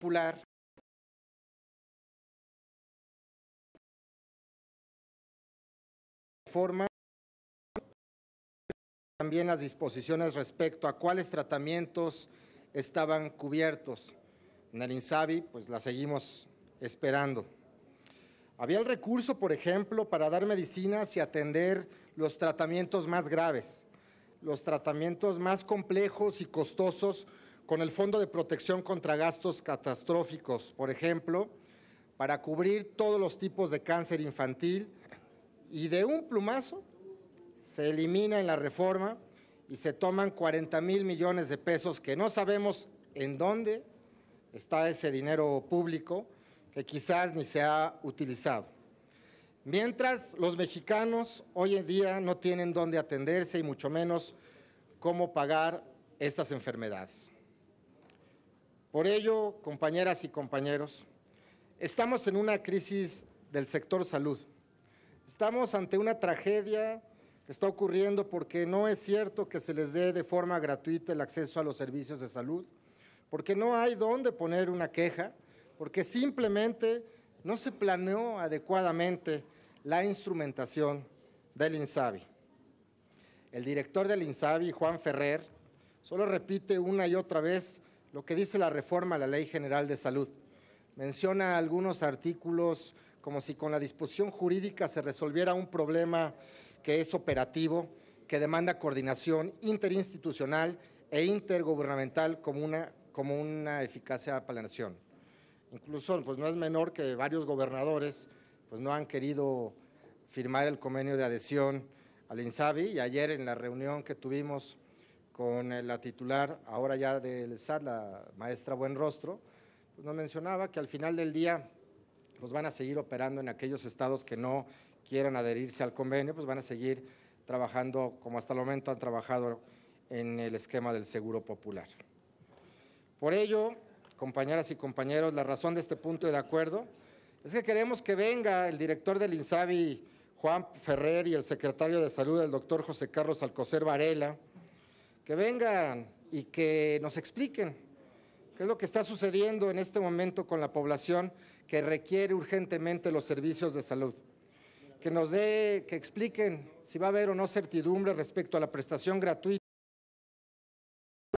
popular forma también las disposiciones respecto a cuáles tratamientos estaban cubiertos. En el INSABI, pues la seguimos esperando. Había el recurso, por ejemplo, para dar medicinas y atender los tratamientos más graves, los tratamientos más complejos y costosos, con el Fondo de Protección contra Gastos Catastróficos, por ejemplo, para cubrir todos los tipos de cáncer infantil y de un plumazo se elimina en la reforma y se toman 40 mil millones de pesos que no sabemos en dónde está ese dinero público que quizás ni se ha utilizado. Mientras los mexicanos hoy en día no tienen dónde atenderse y mucho menos cómo pagar estas enfermedades. Por ello, compañeras y compañeros, estamos en una crisis del sector salud. Estamos ante una tragedia que está ocurriendo porque no es cierto que se les dé de forma gratuita el acceso a los servicios de salud, porque no hay dónde poner una queja, porque simplemente no se planeó adecuadamente la instrumentación del INSABI. El director del INSABI, Juan Ferrer, solo repite una y otra vez lo que dice la reforma a la Ley General de Salud. Menciona algunos artículos como si con la disposición jurídica se resolviera un problema que es operativo, que demanda coordinación interinstitucional e intergubernamental como una, como una eficacia para Incluso pues no es menor que varios gobernadores pues no han querido firmar el convenio de adhesión al INSABI y ayer en la reunión que tuvimos con eh, la titular ahora ya del SAT, la maestra Buenrostro, pues nos mencionaba que al final del día pues van a seguir operando en aquellos estados que no quieran adherirse al convenio, pues van a seguir trabajando como hasta el momento han trabajado en el esquema del seguro popular. Por ello, compañeras y compañeros, la razón de este punto de acuerdo es que queremos que venga el director del INSABI, Juan Ferrer, y el secretario de Salud, el doctor José Carlos Alcocer Varela, que vengan y que nos expliquen qué es lo que está sucediendo en este momento con la población que requiere urgentemente los servicios de salud. Que nos dé, que expliquen si va a haber o no certidumbre respecto a la prestación gratuita.